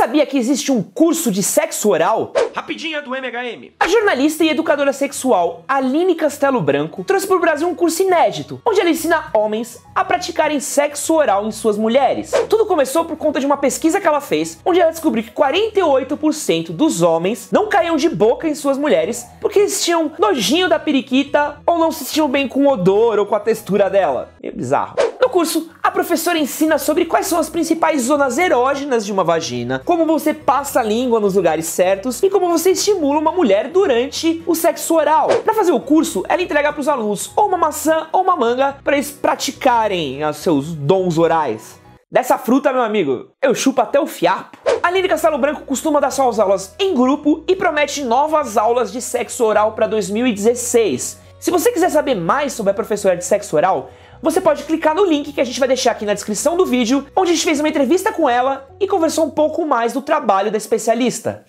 sabia que existe um curso de sexo oral? Rapidinha é do MHM. A jornalista e educadora sexual Aline Castelo Branco trouxe para o Brasil um curso inédito, onde ela ensina homens a praticarem sexo oral em suas mulheres. Tudo começou por conta de uma pesquisa que ela fez, onde ela descobriu que 48% dos homens não caíam de boca em suas mulheres porque eles tinham nojinho da periquita ou não se sentiam bem com o odor ou com a textura dela. Meio bizarro. No curso, a professora ensina sobre quais são as principais zonas erógenas de uma vagina, como você passa a língua nos lugares certos e como você estimula uma mulher durante o sexo oral. Para fazer o curso, ela entrega para os alunos ou uma maçã ou uma manga para eles praticarem os seus dons orais. Dessa fruta, meu amigo, eu chupo até o fiapo. A Lili Castelo Branco costuma dar suas aulas em grupo e promete novas aulas de sexo oral para 2016. Se você quiser saber mais sobre a professora de sexo oral, você pode clicar no link que a gente vai deixar aqui na descrição do vídeo, onde a gente fez uma entrevista com ela e conversou um pouco mais do trabalho da especialista.